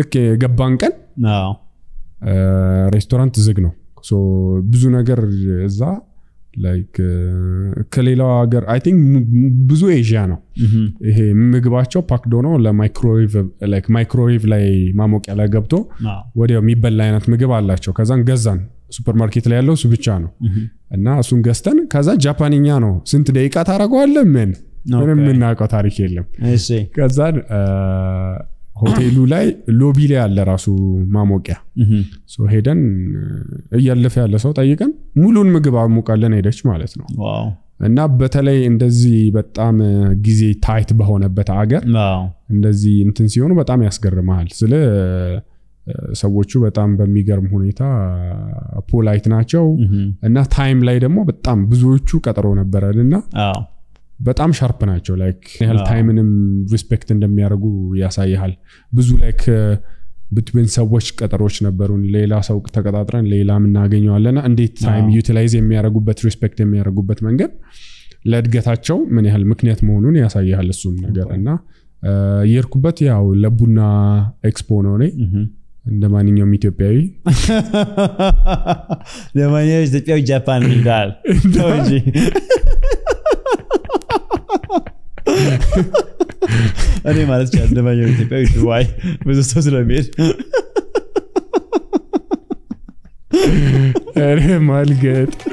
ልክ የገባን ቀን ሬስቶራንት ዝግ ነው። ብዙ ነገር እዛ ከሌላው ሀገር አይ ቲንክ ብዙ ኤዥያ ነው ይሄ ምግባቸው ፓክዶ ነው ለማይክሮዌቭ ላይ ማሞቂያ ላይ ገብቶ ወዲ የሚበላ አይነት ምግብ አላቸው። ከዛን ገዛን ሱፐር ማርኬት ላይ ያለው እሱ ብቻ ነው እና እሱን ገዝተን ከዛ ጃፓንኛ ነው ስንት ደቂቃ ታደረገዋለ ምን ምንም የምናውቀው ታሪክ የለም። ከዛን ሆቴሉ ላይ ሎቢ ላይ አለ ራሱ ማሞቂያ ሄደን እያለፈ ያለ ሰው ጠይቀን ሙሉን ምግብ አሞቃለን ሄደች ማለት ነው እና በተለይ እንደዚህ በጣም ጊዜ ታይት በሆነበት አገር እንደዚህ እንትን ሲሆኑ በጣም ያስገርመሃል ስለ ሰዎቹ በጣም በሚገርም ሁኔታ ፖላይት ናቸው እና ታይም ላይ ደግሞ በጣም ብዙዎቹ ቀጠሮ ነበረን እና በጣም ሻርፕ ናቸው። ያህል ታይምንም ሪስፔክት እንደሚያደርጉ ያሳይሃል። ብዙ ላይክ ብትዊን uh, ሰዎች ቀጠሮች ነበሩን። ሌላ ሰው ተቀጣጥረን ሌላም እናገኘዋለና እንዴት ታይም ዩቲላይዝ የሚያደርጉበት ሪስፔክት የሚያደርጉበት መንገድ ለእድገታቸው ምን ያህል ምክንያት መሆኑን ያሳይሃል። እሱም ነገር እና uh, የርኩበት ያው ለቡና ኤክስፖ ነው እኔ እንደ ማንኛውም ኢትዮጵያዊ ለማንኛውም ኢትዮጵያዊ ጃፓን ይላል Jag rimmar ett kärn när man gör typ utvaj. Men så står det där mer. Det är malgött.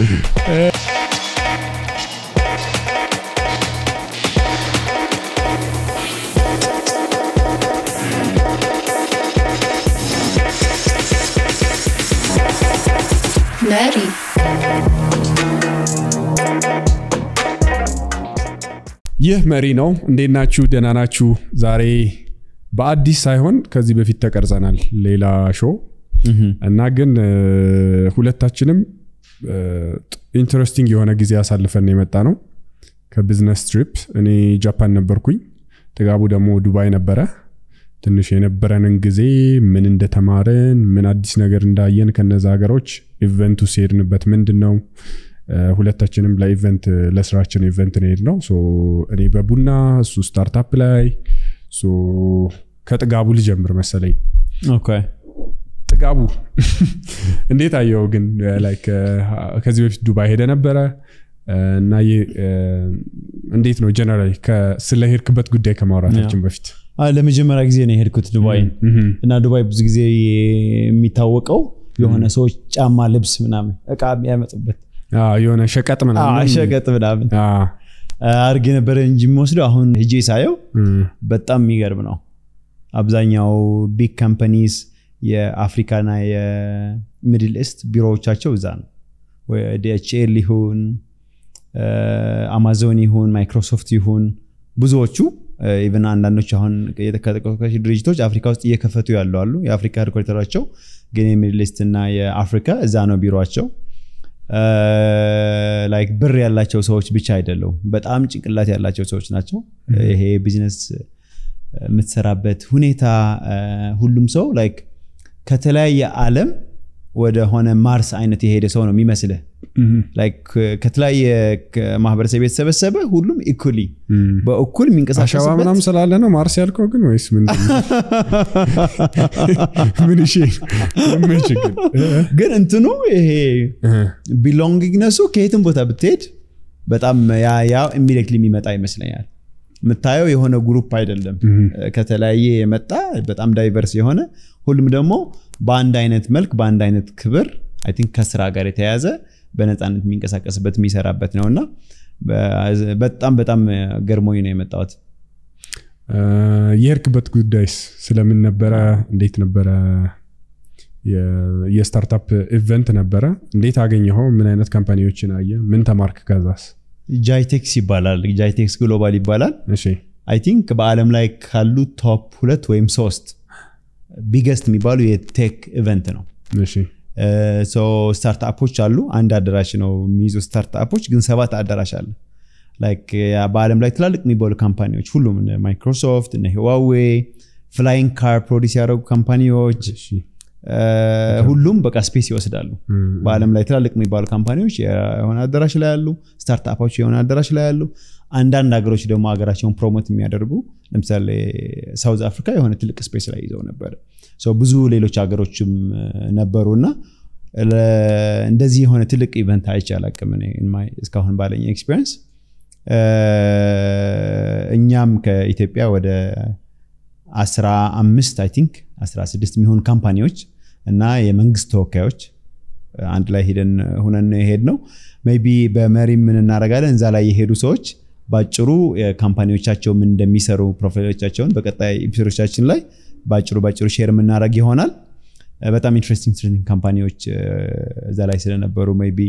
ይህ መሪ ነው። እንዴት ናችሁ? ደና ናችሁ? ዛሬ በአዲስ ሳይሆን ከዚህ በፊት ተቀርጸናል ሌላ ሾው እና ግን ሁለታችንም ኢንትረስቲንግ የሆነ ጊዜ አሳልፈን የመጣ ነው ከቢዝነስ ትሪፕ። እኔ ጃፓን ነበርኩኝ፣ ጥጋቡ ደግሞ ዱባይ ነበረ። ትንሽ የነበረንን ጊዜ ምን እንደተማረን ምን አዲስ ነገር እንዳየን ከነዛ ሀገሮች ኢቨንቱ ሲሄድንበት ምንድን ነው Uh, ሁለታችንም ለኢቨንት uh, ለስራችን ኢቨንት ሄድ ነው። እኔ በቡና እሱ ስታርታፕ ላይ ከጥጋቡ ልጀምር መሰለኝ። ጥጋቡ እንዴት አየው ግን ላይክ uh, ከዚህ በፊት ዱባይ ሄደ ነበረ እና እንዴት ነው ጀነራል ስለሄድክበት ጉዳይ ከማውራታችን በፊት ለመጀመሪያ ጊዜ ነው የሄድኩት ዱባይ እና ዱባይ ብዙ ጊዜ የሚታወቀው የሆነ ሰዎች ጫማ ልብስ ምናምን እቃ የሚያመጡበት የሆነ ሸቀጥ ምናምን ሸቀጥ ምናምን አርግ ነበረ እንጂ የሚወስደው አሁን ሄጄ ሳየው በጣም የሚገርም ነው። አብዛኛው ቢግ ካምፓኒስ የአፍሪካና የሚድል ኢስት ቢሮዎቻቸው እዛ ነው። ዲኤችኤል ይሁን አማዞን ይሁን ማይክሮሶፍት ይሁን ብዙዎቹ ኢቨን አንዳንዶች አሁን የተከጠቀሱ ድርጅቶች አፍሪካ ውስጥ እየከፈቱ ያለዋሉ የአፍሪካ ሄድኳርተራቸው ግን የሚድል ኢስት እና የአፍሪካ እዛ ነው ቢሮቸው። ላይክ ብር ያላቸው ሰዎች ብቻ አይደለም በጣም ጭንቅላት ያላቸው ሰዎች ናቸው ይሄ ቢዝነስ የምትሰራበት ሁኔታ ሁሉም ሰው ላይክ ከተለያየ አለም ወደ ሆነ ማርስ አይነት የሄደ ሰው ነው የሚመስልህ ከተለያየ ማህበረሰብ የተሰበሰበ ሁሉም ኢኩሊ በእኩል የሚንቀሳቀስ ምናም ስላለ ነው ማርስ ያልከው ግን ወይስ ምን ግን እንትኑ ይሄ ቢሎንግነሱ ከየትም ቦታ ብትሄድ በጣም ያው ኢሚዲክት የሚመጣ ይመስለኛል የምታየው የሆነ ግሩፕ አይደለም ከተለያየ የመጣ በጣም ዳይቨርስ የሆነ ሁሉም ደግሞ በአንድ አይነት መልክ በአንድ አይነት ክብር አይ ቲንክ ከስራ ጋር የተያያዘ በነፃነት የሚንቀሳቀስበት የሚሰራበት ነው እና በጣም በጣም ገርሞኝ ነው የመጣወት የሄድክበት ጉዳይስ ስለምን ነበረ? እንዴት ነበረ? የስታርታፕ ኢቨንት ነበረ። እንዴት አገኘኸው? ምን አይነት ካምፓኒዎችን አየ? ምን ተማርክ? ከዛስ? ጃይቴክስ ይባላል። ጃይቴክስ ግሎባል ይባላል። እሺ አይ ቲንክ በአለም ላይ ካሉ ቶፕ ሁለት ወይም ሶስት ቢገስት የሚባሉ የቴክ ኢቨንት ነው። እሺ ስታርትአፖች አሉ አንድ አዳራሽ ነው የሚይዙ ስታርትአፖች ግን ሰባት አዳራሽ አለ ላይክ በአለም ላይ ትላልቅ የሚባሉ ካምፓኒዎች ሁሉም ማይክሮሶፍት እነ ህዋዌ ፍላይንግ ካር ፕሮዲስ ያደረጉ ካምፓኒዎች ሁሉም በቃ ስፔስ ይወስዳሉ በአለም ላይ ትላልቅ የሚባሉ ካምፓኒዎች የሆነ አዳራሽ ላይ ያሉ ስታርትአፖች የሆነ አዳራሽ ላይ ያሉ አንዳንድ ሀገሮች ደግሞ ሀገራቸውን ፕሮሞት የሚያደርጉ ለምሳሌ ሳውዝ አፍሪካ የሆነ ትልቅ ስፔስ ላይ ይዘው ነበር ብዙ ሌሎች ሀገሮችም ነበሩና እንደዚህ የሆነ ትልቅ ኢቨንት አይቼ አላቅም እስካሁን ባለኝ ኤክስፒሪየንስ። እኛም ከኢትዮጵያ ወደ 15 አይ ቲንክ 16 የሚሆኑ ካምፓኒዎች እና የመንግስት ተወካዮች አንድ ላይ ሄደን ሁነን ሄድ ነው ቢ በመሪ ምን እናደርጋለን እዛ ላይ የሄዱ ሰዎች ባጭሩ ካምፓኒዎቻቸውም እንደሚሰሩ ፕሮፋይሎቻቸውን በቀጣይ ኤፒሶዶቻችን ላይ ባጭሩ ባጭሩ ሼር የምናደረግ ይሆናል። በጣም ኢንትረስቲንግ ኢንትረስቲንግ ካምፓኒዎች እዛ ላይ ስለነበሩ ቢ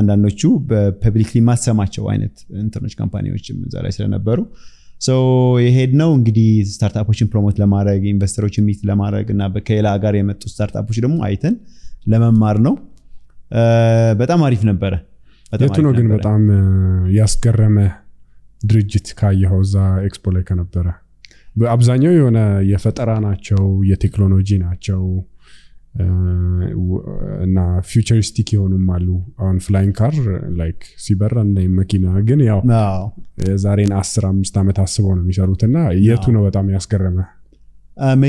አንዳንዶቹ በፐብሊክሊ ማሰማቸው አይነት እንትኖች ካምፓኒዎችም እዛ ላይ ስለነበሩ የሄድ ነው እንግዲህ ስታርታፖችን ፕሮሞት ለማድረግ ኢንቨስተሮችን ሚት ለማድረግ እና ከሌላ ጋር የመጡ ስታርታፖች ደግሞ አይተን ለመማር ነው። በጣም አሪፍ ነበረ። የቱ ነው ግን በጣም ያስገረመ ድርጅት ካየኸው እዛ ኤክስፖ ላይ ከነበረ በአብዛኛው የሆነ የፈጠራ ናቸው፣ የቴክኖሎጂ ናቸው እና ፊውቸሪስቲክ የሆኑም አሉ። አሁን ፍላይንግ ካር ላይክ ሲበር እና መኪና ግን ያው የዛሬን አስር አምስት ዓመት አስበው ነው የሚሰሩት እና የቱ ነው በጣም ያስገረመ?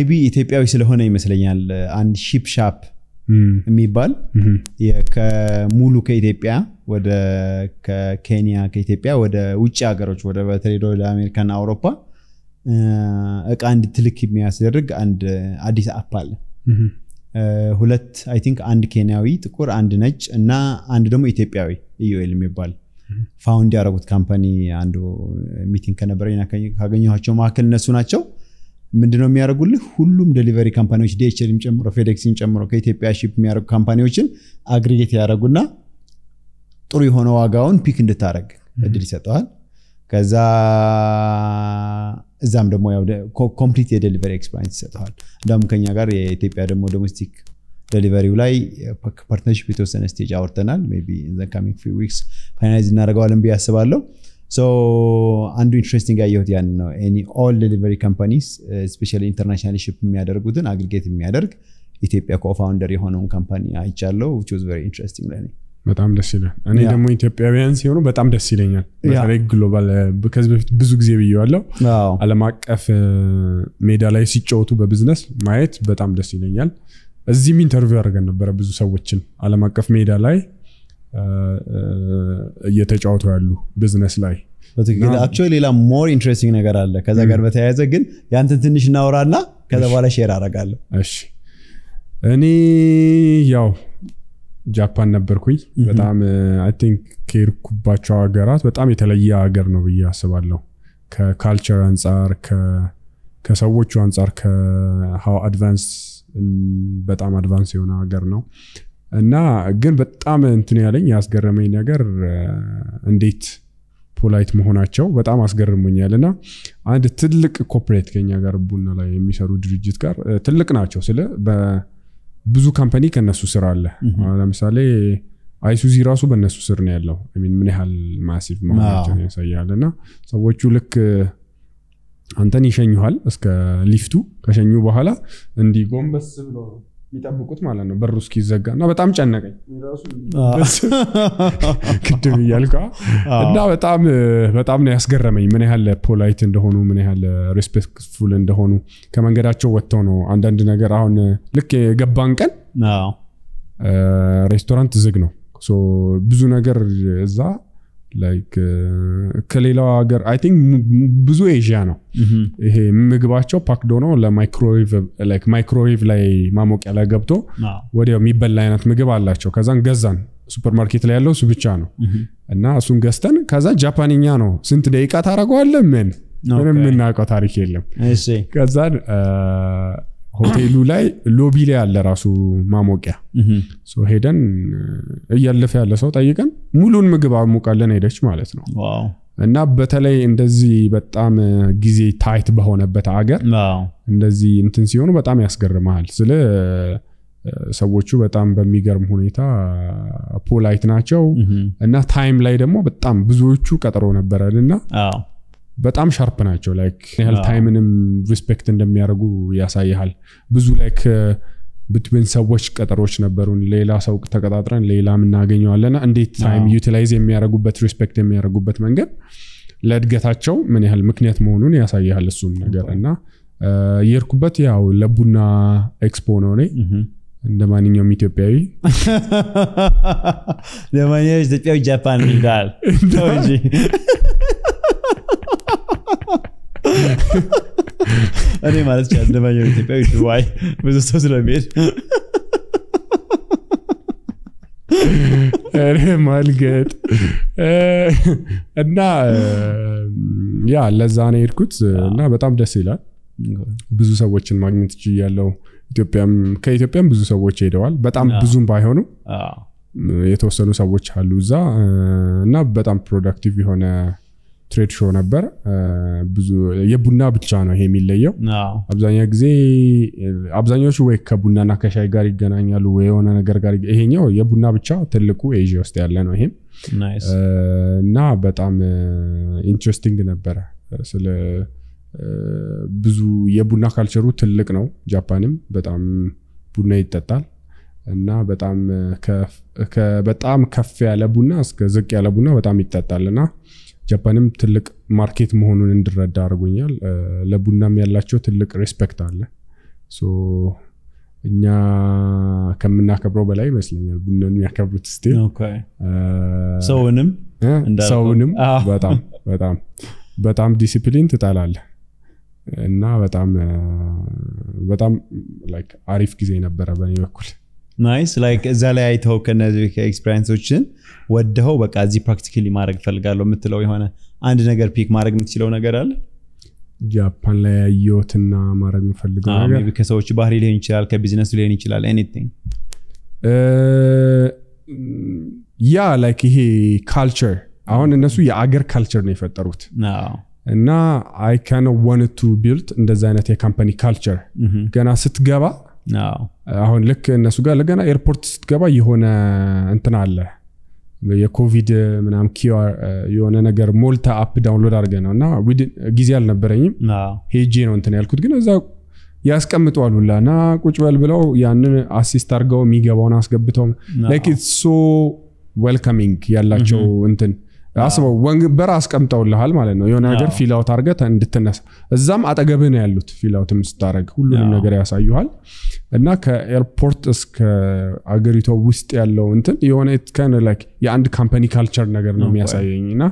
ቢ ኢትዮጵያዊ ስለሆነ ይመስለኛል አንድ ሺፕ ሻፕ የሚባል ከሙሉ ከኢትዮጵያ ወደ ከኬንያ ከኢትዮጵያ ወደ ውጭ ሀገሮች ወደ በተለይ ወደ አሜሪካና አውሮፓ እቃ እንድትልክ የሚያስደርግ አንድ አዲስ አፕ አለ። ሁለት አይ ቲንክ አንድ ኬንያዊ ጥቁር፣ አንድ ነጭ እና አንድ ደግሞ ኢትዮጵያዊ ኢዩኤል የሚባል ፋውንድ ያደረጉት ካምፓኒ አንዱ ሚቲንግ ከነበረ ካገኘኋቸው መካከል እነሱ ናቸው። ምንድነው የሚያደርጉልህ? ሁሉም ደሊቨሪ ካምፓኒዎች ዲችልም ጨምሮ ፌዴክስን ጨምሮ ከኢትዮጵያ ሺፕ የሚያደርጉ ካምፓኒዎችን አግሪጌት ያደረጉና ጥሩ የሆነ ዋጋውን ፒክ እንድታደረግ እድል ይሰጠዋል። ከዛ እዛም ደግሞ ኮምፕሊት የደሊቨሪ ኤክስፐሪንስ ይሰጠዋል። እንዳሁም ከኛ ጋር የኢትዮጵያ ደግሞ ዶሜስቲክ ደሊቨሪው ላይ ፓርትነርሽፕ የተወሰነ ስቴጅ አወርተናል። ቢ ኢን ዊክስ ፋይናላይዝ እናደርገዋለን ብዬ አስባለሁ። ሶ አንዱ ኢንትረስቲንግ ያየሁት ያን ነው። ኦል ዴሊቨሪ ካምፓኒስ ስፔሻ ኢንተርናሽናል ሽፕ የሚያደርጉትን አግሪጌት የሚያደርግ ኢትዮጵያ ኮፋውንደር የሆነውን ካምፓኒ አይቻለው። ቨሪ ኢንትረስቲንግ ለኔ በጣም ደስ ይላል። እኔ ደግሞ ኢትዮጵያውያን ሲሆኑ በጣም ደስ ይለኛል። በተለይ ግሎባል ከዚህ በፊት ብዙ ጊዜ ብዬዋለሁ። አለም አቀፍ ሜዳ ላይ ሲጫወቱ በቢዝነስ ማየት በጣም ደስ ይለኛል። እዚህም ኢንተርቪው ያደርገን ነበረ ብዙ ሰዎችን አለም አቀፍ ሜዳ ላይ እየተጫወቱ ያሉ ቢዝነስ ላይ አክቹዋሊ ሌላ ሞር ኢንትረስቲንግ ነገር አለ ከዛ ጋር በተያያዘ ግን ያንተን ትንሽ እናወራና ከዛ በኋላ ሼር አረጋለሁ እሺ እኔ ያው ጃፓን ነበርኩኝ በጣም አይ ቲንክ ከሄድኩባቸው ሀገራት በጣም የተለየ ሀገር ነው ብዬ አስባለሁ ከካልቸር አንጻር ከሰዎቹ አንጻር ከሀው አድቫንስ በጣም አድቫንስ የሆነ ሀገር ነው እና ግን በጣም እንትን ያለኝ ያስገረመኝ ነገር እንዴት ፖላይት መሆናቸው በጣም አስገርሙኛል እና አንድ ትልቅ ኮፕሬት ከኛ ጋር ቡና ላይ የሚሰሩ ድርጅት ጋር ትልቅ ናቸው ስለ ብዙ ካምፓኒ ከነሱ ስር አለ። ለምሳሌ አይሱዚ ራሱ በእነሱ ስር ነው ያለው። ምን ያህል ማሲቭ መሆናቸው ያሳያል። እና ሰዎቹ ልክ አንተን ይሸኝኋል እስከ ሊፍቱ። ከሸኙ በኋላ እንዲህ ጎንበስ ብሎ የሚጠብቁት ማለት ነው በሩ እስኪዘጋ እና በጣም ጨነቀኝ ቅድም እያልኳ እና በጣም በጣም ነው ያስገረመኝ ምን ያህል ፖላይት እንደሆኑ ምን ያህል ሬስፔክትፉል እንደሆኑ ከመንገዳቸው ወጥተው ነው አንዳንድ ነገር አሁን ልክ የገባን ቀን ሬስቶራንት ዝግ ነው ብዙ ነገር እዛ ላይክ uh, ከሌላው ሀገር አይ ቲንክ ብዙ ኤዥያ ነው ይሄ ምግባቸው ፓክዶ ነው ማይክሮዌቭ ላይ ማሞቂያ ላይ ገብቶ ወዲያው የሚበላ አይነት ምግብ አላቸው ከዛን ገዛን ሱፐርማርኬት ላይ ያለው እሱ ብቻ ነው እና እሱን ገዝተን ከዛ ጃፓንኛ ነው ስንት ደቂቃ ታደረገዋለ ምን ምንም የምናውቀው ታሪክ የለም ከዛን uh, ሆቴሉ ላይ ሎቢ ላይ አለ ራሱ ማሞቂያ ሄደን እያለፈ ያለ ሰው ጠይቀን ሙሉን ምግብ አሞቃለን ሄደች ማለት ነው። እና በተለይ እንደዚህ በጣም ጊዜ ታይት በሆነበት አገር እንደዚህ እንትን ሲሆኑ በጣም ያስገርመሃል ስለ ሰዎቹ በጣም በሚገርም ሁኔታ ፖላይት ናቸው። እና ታይም ላይ ደግሞ በጣም ብዙዎቹ ቀጥሮ ነበረን እና በጣም ሻርፕ ናቸው። ላይክ ያህል ታይምንም ሪስፔክት እንደሚያደርጉ ያሳይሃል። ብዙ ላይክ ብትዊን uh, ሰዎች ቀጠሮች ነበሩን። ሌላ ሰው ተቀጣጥረን ሌላ እናገኘዋለና እንዴት ታይም ዩቲላይዝ የሚያደርጉበት ሪስፔክት የሚያደርጉበት መንገድ ለእድገታቸው ምን ያህል ምክንያት መሆኑን ያሳይሃል እሱም ነገር እና uh, የርኩበት ያው ለቡና ኤክስፖ ነው እኔ እንደ ማንኛውም ኢትዮጵያዊ ለማንኛውም ኢትዮጵያዊ ጃፓን ይላል እኔ ማለት ቻል እንደማኛው ኢትዮጵያዊ ዱባይ ብዙ ሰው ስለሚሄድ እኔ ማልገጥ እና ያ ለዛ ነው የሄድኩት እና በጣም ደስ ይላል ብዙ ሰዎችን ማግኘት እጅ ያለው ኢትዮጵያም ከኢትዮጵያም ብዙ ሰዎች ሄደዋል በጣም ብዙም ባይሆኑ የተወሰኑ ሰዎች አሉ እዛ እና በጣም ፕሮዳክቲቭ የሆነ ትሬድ ሾው ነበር። ብዙ የቡና ብቻ ነው ይሄ የሚለየው። አብዛኛው ጊዜ አብዛኛዎቹ ወይ ከቡናና ከሻይ ጋር ይገናኛሉ ወይ የሆነ ነገር ጋር። ይሄኛው የቡና ብቻ ትልቁ ኤዥያ ውስጥ ያለ ነው ይሄም እና በጣም ኢንትረስቲንግ ነበረ ስለ ብዙ የቡና ካልቸሩ ትልቅ ነው። ጃፓንም በጣም ቡና ይጠጣል እና በጣም ከፍ ያለ ቡና እስከ ዝቅ ያለ ቡና በጣም ይጠጣል እና ጃፓንም ትልቅ ማርኬት መሆኑን እንድረዳ አድርጎኛል። ለቡናም ያላቸው ትልቅ ሬስፔክት አለ። እኛ ከምናከብረው በላይ ይመስለኛል ቡናን የሚያከብሩት ስቲል ሰውንም በጣም በጣም በጣም ዲሲፕሊን ትጠላለ እና በጣም በጣም አሪፍ ጊዜ ነበረ በእኔ በኩል። ናይስ ላይክ እዛ ላይ አይተው ከነዚህ ኤክስፔሪንሶችን ወደኸው በቃ እዚህ ፕራክቲካሊ ማድረግ ፈልጋለሁ የምትለው የሆነ አንድ ነገር ፒክ ማድረግ የምትችለው ነገር አለ ጃፓን ላይ ያየትና ማድረግ የምፈልገው ከሰዎች ባህሪ ሊሆን ይችላል ከቢዝነሱ ሊሆን ይችላል ኤኒቲንግ ያ ላይክ ይሄ ካልቸር አሁን እነሱ የአገር ካልቸር ነው የፈጠሩት እና አይ ካን ዋንት ቱ ቢልድ እንደዚ አይነት የካምፓኒ ካልቸር ገና ስትገባ አሁን ልክ እነሱ ጋር ለገና ኤርፖርት ስትገባ የሆነ እንትን አለ የኮቪድ ምናም ኪዩአር የሆነ ነገር ሞልታ አፕ ዳውንሎድ አድርገ ነው እና ጊዜ አልነበረኝም ሄጄ ነው እንትን ያልኩት ግን እዛ ያስቀምጠዋል ሁላ እና ቁጭ በል ብለው ያንን አሲስት አድርገው የሚገባውን አስገብተው ላይክ ሶ ዌልካሚንግ ያላቸው እንትን አስበው ወንበር አስቀምጠውልሃል ማለት ነው። የሆነ ነገር ፊላውት አድርገህ እንድትነሳ እዛም አጠገብህ ነው ያሉት። ፊላውትም ስታደርግ ሁሉንም ነገር ያሳዩሃል እና ከኤርፖርት እስከ አገሪቷ ውስጥ ያለው እንትን የሆነ ላይክ የአንድ ካምፓኒ ካልቸር ነገር ነው የሚያሳየኝ እና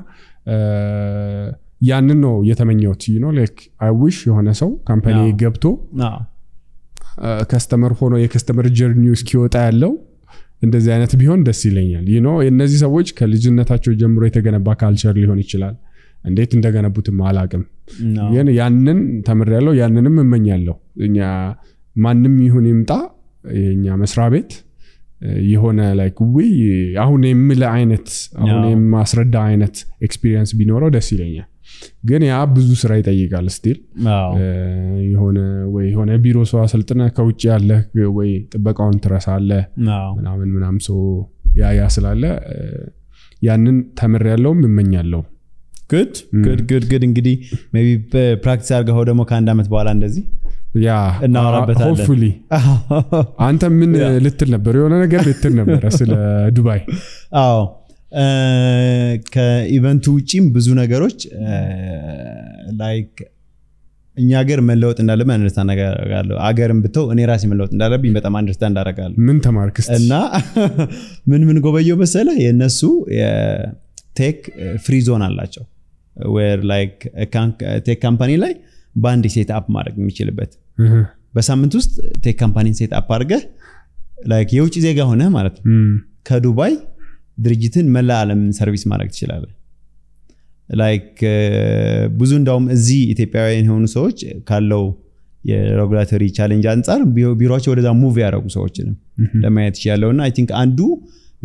ያንን ነው የተመኘሁት። ዩ ኖ ላይክ አይ ዊሽ የሆነ ሰው ካምፓኒ ገብቶ ከስተመር ሆኖ የከስተመር ጀርኒው እስኪወጣ ያለው እንደዚህ አይነት ቢሆን ደስ ይለኛል። ይኖ እነዚህ ሰዎች ከልጅነታቸው ጀምሮ የተገነባ ካልቸር ሊሆን ይችላል። እንዴት እንደገነቡትም አላቅም፣ ግን ያንን ያለው ያንንም እመኛለሁ። እኛ ማንም ይሁን ይምጣ የኛ መስሪያ ቤት የሆነ ላይክ ውይ አሁን የምለ አይነት አሁን የማስረዳ አይነት ኤክስፒሪንስ ቢኖረው ደስ ይለኛል። ግን ያ ብዙ ስራ ይጠይቃል። ስቲል የሆነ ወይ የሆነ ቢሮ ሰው አሰልጥነ ከውጭ ያለ ወይ ጥበቃውን ትረሳለ ምናምን ምናም ሰው ያ ያ ስላለ ያንን ተምር ያለውም እመኛለሁ። ግድ ግድ ግድ ግድ እንግዲህ ቢ ፕራክቲስ አድርገኸው ደግሞ ከአንድ ዓመት በኋላ እንደዚህ ያ እናወራበታለን። አንተ ምን ልትል ነበር? የሆነ ነገር ልትል ነበረ ስለ ዱባይ። አዎ Uh, ከኢቨንቱ ውጪም ብዙ ነገሮች ላይክ uh, እኛ ሀገር መለወጥ እንዳለብን አንደርስታንድ አደርጋለሁ። አገርም ብተው እኔ ራሴ መለወጥ እንዳለብኝ በጣም አንደርስታንድ አደርጋለሁ። ምን ተማርክ እና ምን ምን ጎበየው መሰለ የእነሱ ቴክ ፍሪ ዞን አላቸው ዌር ላይክ ቴክ ካምፓኒ ላይ በአንድ ሴት አፕ ማድረግ የሚችልበት በሳምንት ውስጥ ቴክ ካምፓኒን ሴት አፕ አድርገህ ላይክ የውጭ ዜጋ ሆነ ማለት ነው ከዱባይ ድርጅትን መላ ዓለምን ሰርቪስ ማድረግ ትችላለህ። ላይክ uh, ብዙ እንዳውም እዚህ ኢትዮጵያውያን የሆኑ ሰዎች ካለው የሬጉላቶሪ ቻሌንጅ አንጻር ቢሮቸው ወደዛ ሙቭ ያደረጉ ሰዎችንም ለማየት ይችላለው እና ቲንክ አንዱ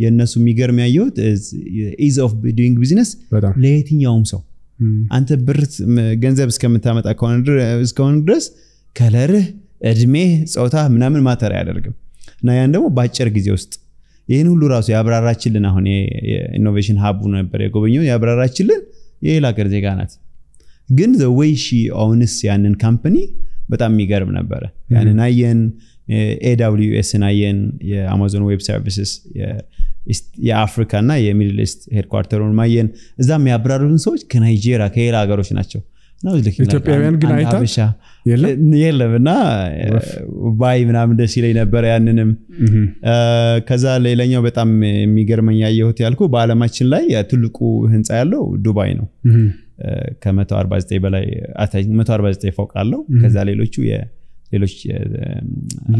የእነሱ የሚገርም ያየሁት ኢዝ ኦፍ ዱንግ ቢዝነስ ለየትኛውም ሰው አንተ ብር ገንዘብ እስከምታመጣ እስከሆነ ድረስ ከለርህ፣ እድሜህ፣ ጾታ ምናምን ማተር አያደርግም እና ያን ደግሞ በአጭር ጊዜ ውስጥ ይህን ሁሉ ራሱ ያብራራችልን አሁን የኢኖቬሽን ሀቡ ነበር የጎበኘው ያብራራችልን የሌላ ሀገር ዜጋ ናት ግን ዘወይ ሺ ኦንስ ያንን ካምፕኒ በጣም የሚገርም ነበረ ያንን አየን ኤስን አየን የአማዞን ዌብ ሰርቪስስ የአፍሪካ እና የሚድል ኢስት ሄድኳርተሩን ማየን እዛም ያብራሩትን ሰዎች ከናይጄሪያ ከሌላ ሀገሮች ናቸው ኢትዮጵያውያን ግን አይታ የለም እና ባይ ምናምን ደስ ይለኝ ነበረ ያንንም ከዛ ሌላኛው በጣም የሚገርመኝ ያየሁት ያልኩ በአለማችን ላይ ትልቁ ህንፃ ያለው ዱባይ ነው ከ149 በላይ 149 ፎቅ አለው ከዛ ሌሎቹ ሌሎች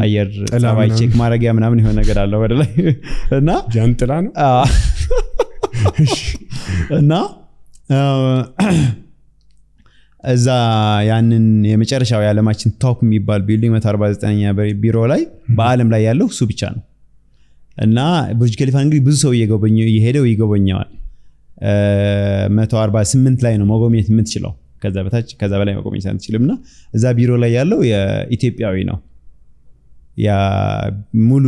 አየር ጸባይ ቼክ ማድረጊያ ምናምን የሆነ ነገር አለው ወደ ላይ እና ጃንጥላ ነው እና እዛ ያንን የመጨረሻው የዓለማችን ቶፕ የሚባል ቢልዲንግ 149 ቢሮ ላይ በአለም ላይ ያለው እሱ ብቻ ነው እና ቡርጅ ከሊፋ እንግዲህ ብዙ ሰው እየሄደው ይጎበኘዋል 148 ላይ ነው መጎብኘት የምትችለው ከዛ በታች ከዛ በላይ መጎብኘት አንትችልም እና እዛ ቢሮ ላይ ያለው የኢትዮጵያዊ ነው ሙሉ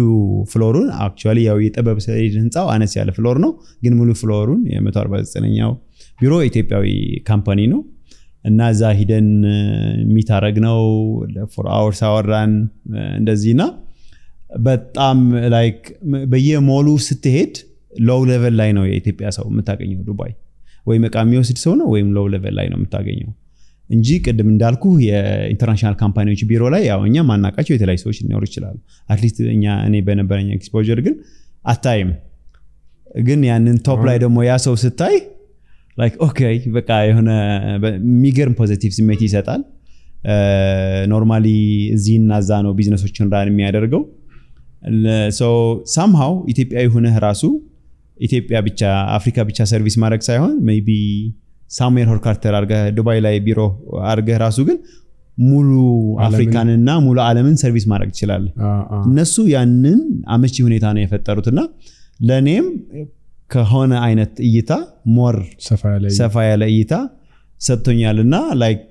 ፍሎሩን አክቹዋሊ ያው የጥበብ ሰሌድ ህንፃው አነስ ያለ ፍሎር ነው ግን ሙሉ ፍሎሩን የ149ኛው ቢሮ ኢትዮጵያዊ ካምፓኒ ነው እና እዛ ሂደን የሚታረግ ነው ፎር አወር ሳወራን እንደዚህ ና በጣም ላይክ በየሞሉ ስትሄድ ሎው ሌቨል ላይ ነው የኢትዮጵያ ሰው የምታገኘው ዱባይ ወይም እቃ የሚወስድ ሰው ነው ወይም ሎው ሌቨል ላይ ነው የምታገኘው እንጂ ቅድም እንዳልኩ የኢንተርናሽናል ካምፓኒዎች ቢሮ ላይ ያው እኛ ማናቃቸው የተለያዩ ሰዎች ሊኖሩ ይችላሉ አትሊስት እኛ እኔ በነበረኝ ኤክስፖር ግን አታይም ግን ያንን ቶፕ ላይ ደግሞ ያ ሰው ስታይ ላይክ ኦኬ በቃ የሆነ የሚገርም ፖዘቲቭ ስሜት ይሰጣል። ኖርማሊ እዚህና እዛ ነው ቢዝነሶችን ራን የሚያደርገው። ሳምሃው ኢትዮጵያ የሆነህ ራሱ ኢትዮጵያ ብቻ አፍሪካ ብቻ ሰርቪስ ማድረግ ሳይሆን ቢ ሳሙኤል ሆርካርተር አርገ ዱባይ ላይ ቢሮ አርገህ ራሱ ግን ሙሉ አፍሪካንና ሙሉ አለምን ሰርቪስ ማድረግ ትችላለህ። እነሱ ያንን አመቺ ሁኔታ ነው የፈጠሩትና ለእኔም ከሆነ አይነት እይታ ሞር ሰፋ ያለ እይታ ሰጥቶኛል እና ላይክ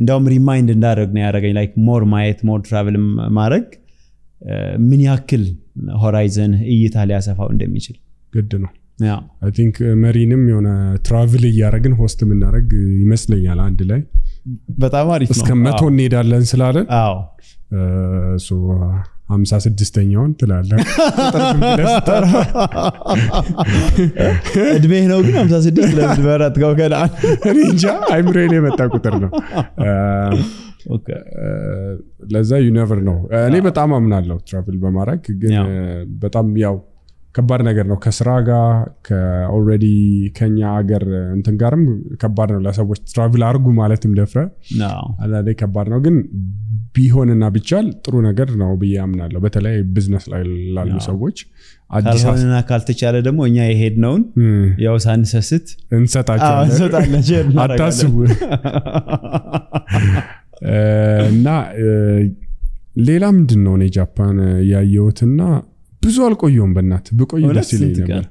እንዳውም ሪማይንድ እንዳደረግ ነው ያደረገኝ ላይክ ሞር ማየት ሞር ትራቭል ማድረግ uh, ምን ያክል ሆራይዘን እይታ ሊያሰፋው እንደሚችል ግድ ነው። አይ ቲንክ መሪንም የሆነ ትራቭል እያደረግን ሆስት የምናደረግ ይመስለኛል። አንድ ላይ በጣም አሪፍ እስከ መቶ እንሄዳለን ስላለን ሀምሳ uh, ስድስተኛውን እድሜህ ነው ግን ሀምሳ ስድስት እንጃ የመጣ ቁጥር ነው። uh, uh, ለዛ ዩነቨር ነው። እኔ በጣም አምናለው ትራቭል በማድረግ ግን በጣም ያው ከባድ ነገር ነው። ከስራ ጋር ከኦልሬዲ ከኛ ሀገር እንትን ጋርም ከባድ ነው። ለሰዎች ትራቭል አድርጉ ማለትም ደፍረ አንዳንዴ ከባድ ነው፣ ግን ቢሆንና ቢቻል ጥሩ ነገር ነው ብዬ አምናለሁ። በተለይ ቢዝነስ ላይ ላሉ ሰዎች ካልሆነና ካልተቻለ ደግሞ እኛ የሄድነውን ያው ሳንሰስት እንሰጣቸዋለን። እና ሌላ ምንድን ነው እኔ ጃፓን ያየሁትና ብዙ አልቆየውም። በእናት ብቆይ ደስ ይለኝ ነበር።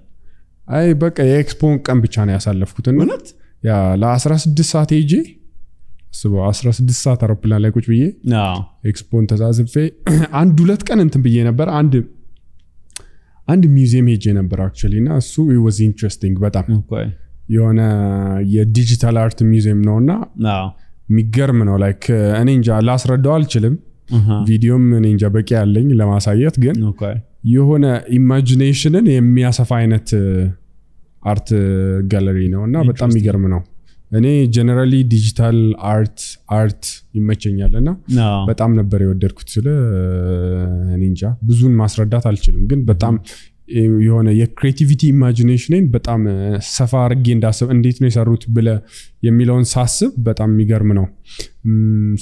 አይ በቃ የኤክስፖን ቀን ብቻ ነው ያሳለፍኩት። እውነት ያ ለ16 ሰዓት ሄጄ አስበው 16 ሰዓት አውሮፕላን ላይ ቁጭ ብዬ ኤክስፖን ተዛዝፌ አንድ ሁለት ቀን እንትን ብዬ ነበር። አንድ አንድ ሚውዚየም ሄጄ ነበር አክ እና እሱ ወዝ ኢንትረስቲንግ በጣም የሆነ የዲጂታል አርት ሚውዚየም ነው እና የሚገርም ነው። ላይክ እኔ እንጃ ላስረዳው አልችልም። ቪዲዮም እኔ እንጃ በቂ ያለኝ ለማሳየት ግን የሆነ ኢማጂኔሽንን የሚያሰፋ አይነት አርት ጋለሪ ነው እና በጣም የሚገርም ነው። እኔ ጀነራሊ ዲጂታል አርት አርት ይመቸኛል እና በጣም ነበር የወደድኩት። ስለ እኔ እንጃ ብዙን ማስረዳት አልችልም፣ ግን በጣም የሆነ የክሬቲቪቲ ኢማጂኔሽንን በጣም ሰፋ አርጌ እንዳስብ እንዴት ነው የሰሩት ብለ የሚለውን ሳስብ በጣም የሚገርም ነው።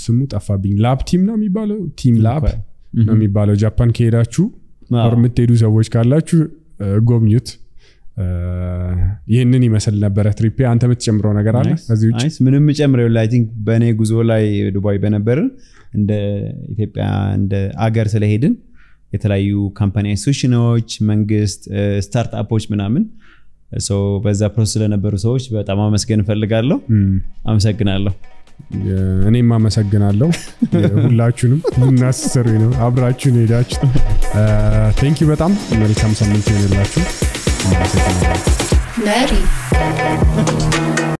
ስሙ ጠፋብኝ። ላብ ቲም ነው የሚባለው ቲም ላብ ነው የሚባለው ጃፓን ከሄዳችሁ ኦር የምትሄዱ ሰዎች ካላችሁ ጎብኙት። ይህንን ይመስል ነበረ ትሪፔ። አንተ የምትጨምረው ነገር አለ ከዚህ ውጭ? ምንም ጨምረው ላይ ቲንክ በእኔ ጉዞ ላይ ዱባይ በነበርን እንደ ኢትዮጵያ እንደ አገር ስለሄድን የተለያዩ ካምፓኒ ሶሽኖች መንግስት፣ ስታርትፖች ምናምን በዛ ፕሮስ ስለነበሩ ሰዎች በጣም አመስገን እፈልጋለሁ። አመሰግናለሁ። እኔም አመሰግናለሁ ሁላችሁንም ምናስሰሩ ነው አብራችሁን ሄዳችሁ ቴንኪ በጣም መልካም ሳምንት ይሆንላችሁ መሪ